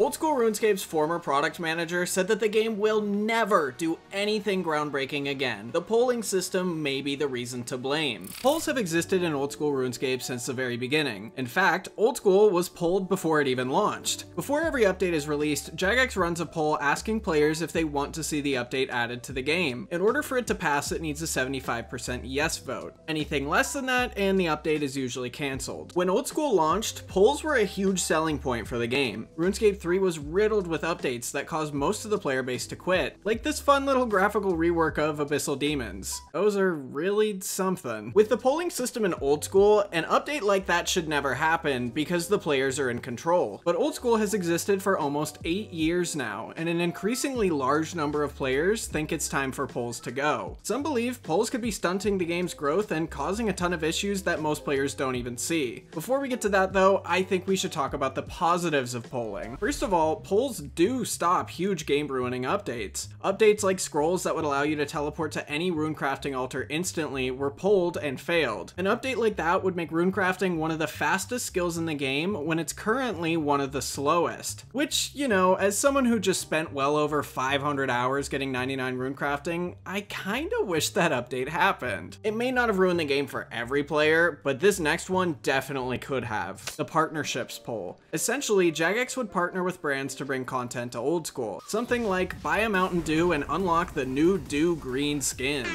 Old School RuneScape's former product manager said that the game will never do anything groundbreaking again. The polling system may be the reason to blame. Polls have existed in Old School RuneScape since the very beginning. In fact, Old School was polled before it even launched. Before every update is released, Jagex runs a poll asking players if they want to see the update added to the game. In order for it to pass, it needs a 75% yes vote. Anything less than that, and the update is usually cancelled. When Old School launched, polls were a huge selling point for the game. RuneScape 3 was riddled with updates that caused most of the player base to quit, like this fun little graphical rework of Abyssal Demons. Those are really something. With the polling system in old school, an update like that should never happen because the players are in control. But old school has existed for almost 8 years now, and an increasingly large number of players think it's time for polls to go. Some believe polls could be stunting the game's growth and causing a ton of issues that most players don't even see. Before we get to that though, I think we should talk about the positives of polling. First First of all, polls do stop huge game ruining updates. Updates like scrolls that would allow you to teleport to any runecrafting altar instantly were pulled and failed. An update like that would make runecrafting one of the fastest skills in the game when it's currently one of the slowest. Which, you know, as someone who just spent well over 500 hours getting 99 runecrafting, I kinda wish that update happened. It may not have ruined the game for every player, but this next one definitely could have. The partnerships poll. Essentially, Jagex would partner with brands to bring content to old school. Something like buy a Mountain Dew and unlock the new Dew Green skin.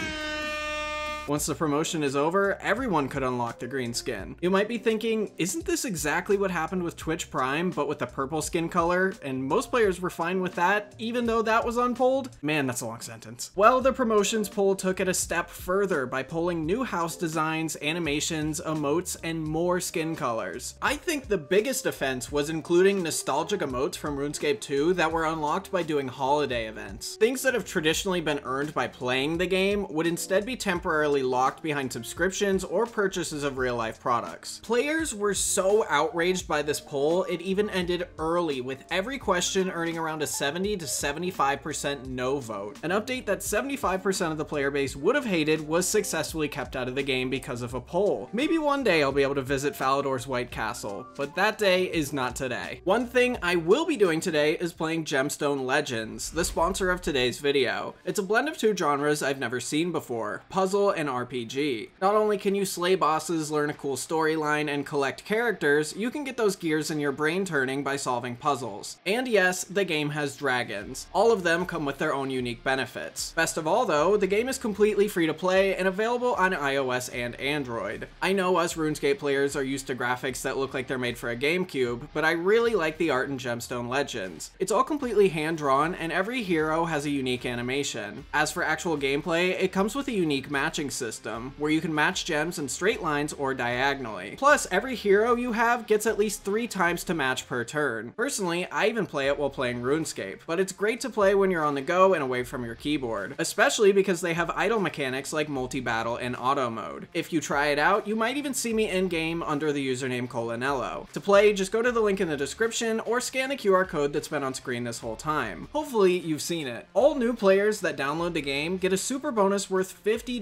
Once the promotion is over, everyone could unlock the green skin. You might be thinking, isn't this exactly what happened with Twitch Prime, but with the purple skin color? And most players were fine with that, even though that was unpolled? Man, that's a long sentence. Well, the promotions poll took it a step further by pulling new house designs, animations, emotes, and more skin colors. I think the biggest offense was including nostalgic emotes from RuneScape 2 that were unlocked by doing holiday events. Things that have traditionally been earned by playing the game would instead be temporarily necessarily locked behind subscriptions or purchases of real life products. Players were so outraged by this poll, it even ended early with every question earning around a 70 to 75% no vote. An update that 75% of the player base would have hated was successfully kept out of the game because of a poll. Maybe one day I'll be able to visit Falador's White Castle, but that day is not today. One thing I will be doing today is playing Gemstone Legends, the sponsor of today's video. It's a blend of two genres I've never seen before, puzzle and an RPG. Not only can you slay bosses, learn a cool storyline, and collect characters, you can get those gears in your brain turning by solving puzzles. And yes, the game has dragons. All of them come with their own unique benefits. Best of all though, the game is completely free to play and available on iOS and Android. I know us RuneScape players are used to graphics that look like they're made for a GameCube, but I really like the art in Gemstone Legends. It's all completely hand-drawn and every hero has a unique animation. As for actual gameplay, it comes with a unique matching system, where you can match gems in straight lines or diagonally. Plus, every hero you have gets at least 3 times to match per turn. Personally, I even play it while playing RuneScape, but it's great to play when you're on the go and away from your keyboard, especially because they have idle mechanics like multi-battle and auto mode. If you try it out, you might even see me in-game under the username Colonello. To play, just go to the link in the description or scan the QR code that's been on screen this whole time. Hopefully, you've seen it. All new players that download the game get a super bonus worth $50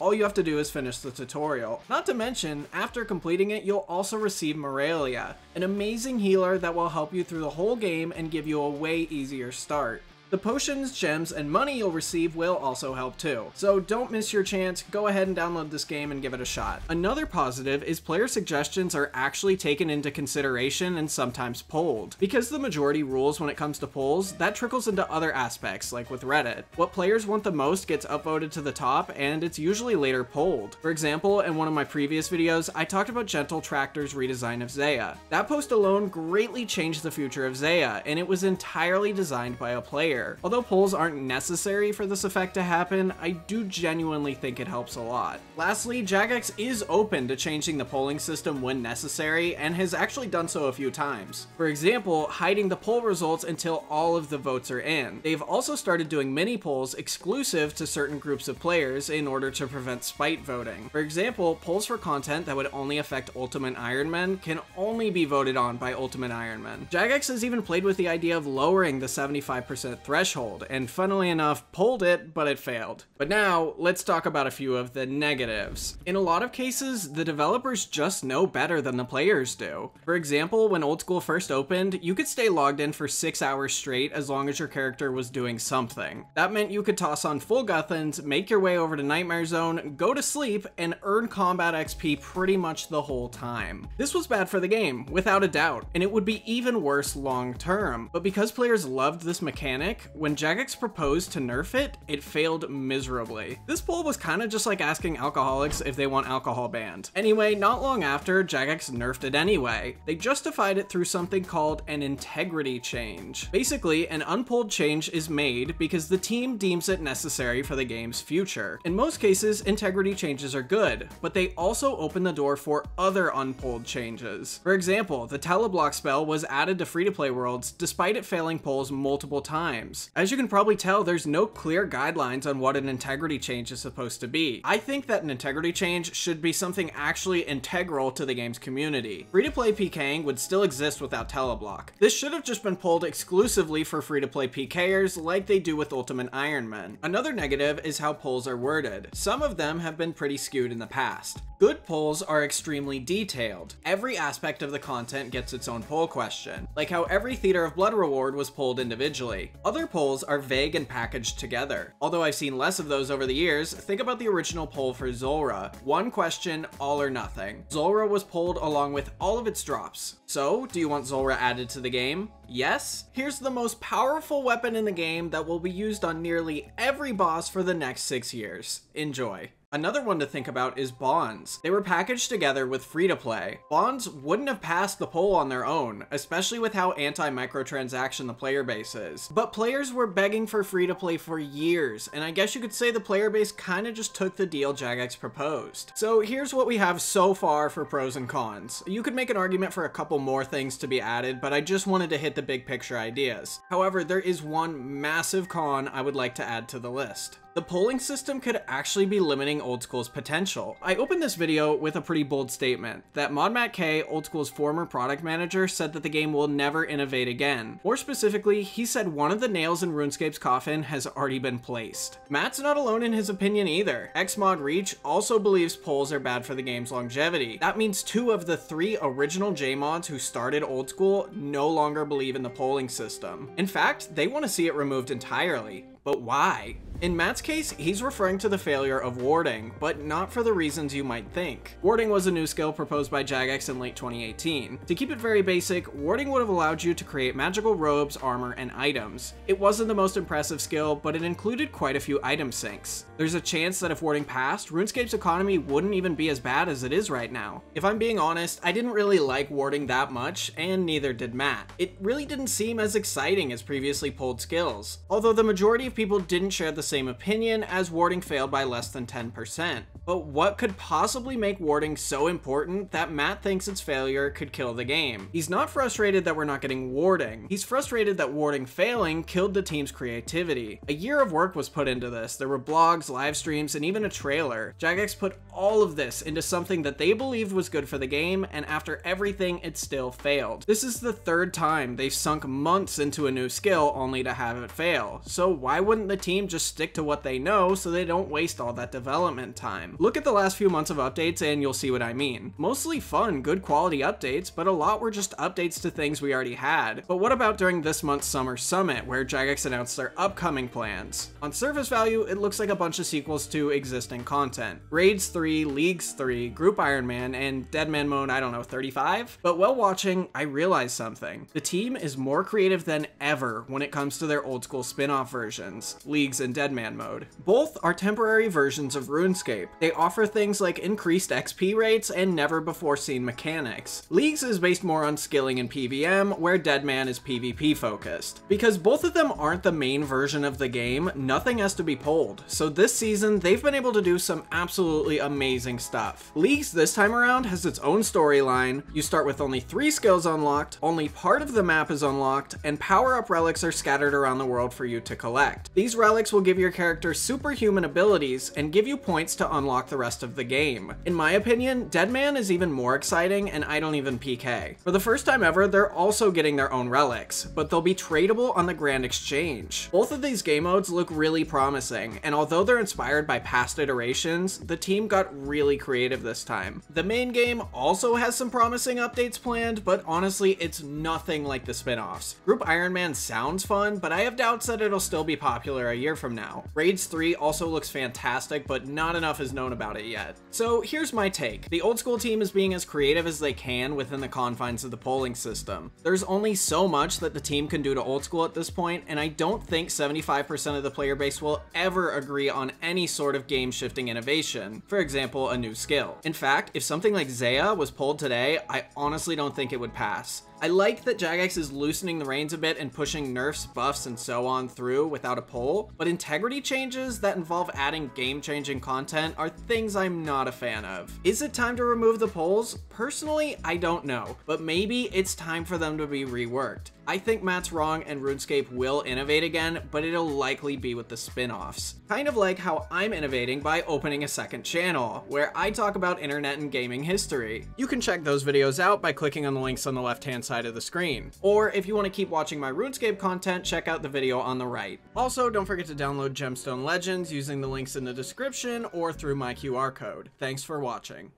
all you have to do is finish the tutorial. Not to mention, after completing it, you'll also receive Morelia, an amazing healer that will help you through the whole game and give you a way easier start. The potions, gems, and money you'll receive will also help too. So don't miss your chance, go ahead and download this game and give it a shot. Another positive is player suggestions are actually taken into consideration and sometimes polled. Because the majority rules when it comes to polls, that trickles into other aspects, like with Reddit. What players want the most gets upvoted to the top, and it's usually later polled. For example, in one of my previous videos, I talked about Gentle Tractor's redesign of Zaya. That post alone greatly changed the future of Zaya, and it was entirely designed by a player. Although polls aren't necessary for this effect to happen, I do genuinely think it helps a lot. Lastly, Jagex is open to changing the polling system when necessary, and has actually done so a few times. For example, hiding the poll results until all of the votes are in. They've also started doing mini polls exclusive to certain groups of players in order to prevent spite voting. For example, polls for content that would only affect Ultimate Iron Man can only be voted on by Ultimate Iron Man. Jagex has even played with the idea of lowering the 75% threshold threshold, and funnily enough, pulled it, but it failed. But now, let's talk about a few of the negatives. In a lot of cases, the developers just know better than the players do. For example, when Old School first opened, you could stay logged in for 6 hours straight as long as your character was doing something. That meant you could toss on full Guthans, make your way over to Nightmare Zone, go to sleep, and earn combat XP pretty much the whole time. This was bad for the game, without a doubt, and it would be even worse long term. But because players loved this mechanic, when Jagex proposed to nerf it, it failed miserably. This poll was kind of just like asking alcoholics if they want alcohol banned. Anyway, not long after, Jagex nerfed it anyway. They justified it through something called an integrity change. Basically, an unpulled change is made because the team deems it necessary for the game's future. In most cases, integrity changes are good, but they also open the door for other unpulled changes. For example, the teleblock spell was added to free-to-play worlds despite it failing polls multiple times as you can probably tell, there's no clear guidelines on what an integrity change is supposed to be. I think that an integrity change should be something actually integral to the game's community. Free-to-play PKing would still exist without Teleblock. This should have just been pulled exclusively for free-to-play PKers like they do with Ultimate Iron Man. Another negative is how polls are worded. Some of them have been pretty skewed in the past. Good polls are extremely detailed. Every aspect of the content gets its own poll question, like how every Theater of Blood reward was polled individually. Other other polls are vague and packaged together. Although I've seen less of those over the years, think about the original poll for Zolra. One question, all or nothing. Zolra was polled along with all of its drops. So, do you want Zolra added to the game? Yes? Here's the most powerful weapon in the game that will be used on nearly every boss for the next six years. Enjoy. Another one to think about is Bonds. They were packaged together with free-to-play. Bonds wouldn't have passed the poll on their own, especially with how anti-microtransaction the player base is. But players were begging for free-to-play for years, and I guess you could say the player base kinda just took the deal Jagex proposed. So here's what we have so far for pros and cons. You could make an argument for a couple more things to be added, but I just wanted to hit the big picture ideas. However, there is one massive con I would like to add to the list. The polling system could actually be limiting Old School's potential. I opened this video with a pretty bold statement, that Matt K, Old School's former product manager, said that the game will never innovate again. More specifically, he said one of the nails in RuneScape's coffin has already been placed. Matt's not alone in his opinion either. Xmod Reach also believes polls are bad for the game's longevity. That means two of the three original JMods who started Old School no longer believe in the polling system. In fact, they want to see it removed entirely. But why? In Matt's case, he's referring to the failure of warding, but not for the reasons you might think. Warding was a new skill proposed by Jagex in late 2018. To keep it very basic, warding would have allowed you to create magical robes, armor, and items. It wasn't the most impressive skill, but it included quite a few item sinks. There's a chance that if warding passed, RuneScape's economy wouldn't even be as bad as it is right now. If I'm being honest, I didn't really like warding that much, and neither did Matt. It really didn't seem as exciting as previously pulled skills, although the majority of people didn't share the same same opinion as Warding failed by less than 10%. But what could possibly make Warding so important that Matt thinks its failure could kill the game? He's not frustrated that we're not getting Warding. He's frustrated that Warding failing killed the team's creativity. A year of work was put into this. There were blogs, live streams, and even a trailer. Jagex put all of this into something that they believed was good for the game, and after everything, it still failed. This is the third time they've sunk months into a new skill only to have it fail. So why wouldn't the team just stick to what they know so they don't waste all that development time. Look at the last few months of updates and you'll see what I mean. Mostly fun, good quality updates, but a lot were just updates to things we already had. But what about during this month's Summer Summit, where Jagex announced their upcoming plans? On surface value, it looks like a bunch of sequels to existing content. Raids 3, Leagues 3, Group Iron Man, and Deadman Moan, I don't know, 35? But while watching, I realized something. The team is more creative than ever when it comes to their old school spin-off versions, Leagues and Deadman Deadman mode. Both are temporary versions of RuneScape. They offer things like increased XP rates and never before seen mechanics. Leagues is based more on skilling and PVM, where Deadman is PvP focused. Because both of them aren't the main version of the game, nothing has to be pulled, so this season they've been able to do some absolutely amazing stuff. Leagues this time around has its own storyline, you start with only three skills unlocked, only part of the map is unlocked, and power-up relics are scattered around the world for you to collect. These relics will give give your character superhuman abilities and give you points to unlock the rest of the game. In my opinion, Deadman is even more exciting and I don't even PK. For the first time ever, they're also getting their own relics, but they'll be tradable on the Grand Exchange. Both of these game modes look really promising, and although they're inspired by past iterations, the team got really creative this time. The main game also has some promising updates planned, but honestly, it's nothing like the spin-offs. Group Iron Man sounds fun, but I have doubts that it'll still be popular a year from now now. Raids 3 also looks fantastic, but not enough is known about it yet. So here's my take. The old school team is being as creative as they can within the confines of the polling system. There's only so much that the team can do to old school at this point, and I don't think 75% of the player base will ever agree on any sort of game shifting innovation, for example, a new skill. In fact, if something like Zaya was pulled today, I honestly don't think it would pass. I like that Jagex is loosening the reins a bit and pushing nerfs, buffs, and so on through without a poll. but integrity changes that involve adding game-changing content are things I'm not a fan of. Is it time to remove the polls? Personally, I don't know, but maybe it's time for them to be reworked. I think Matt's wrong and RuneScape will innovate again, but it'll likely be with the spin-offs. Kind of like how I'm innovating by opening a second channel, where I talk about internet and gaming history. You can check those videos out by clicking on the links on the left-hand side of the screen. Or if you want to keep watching my RuneScape content, check out the video on the right. Also, don't forget to download Gemstone Legends using the links in the description or through my QR code. Thanks for watching.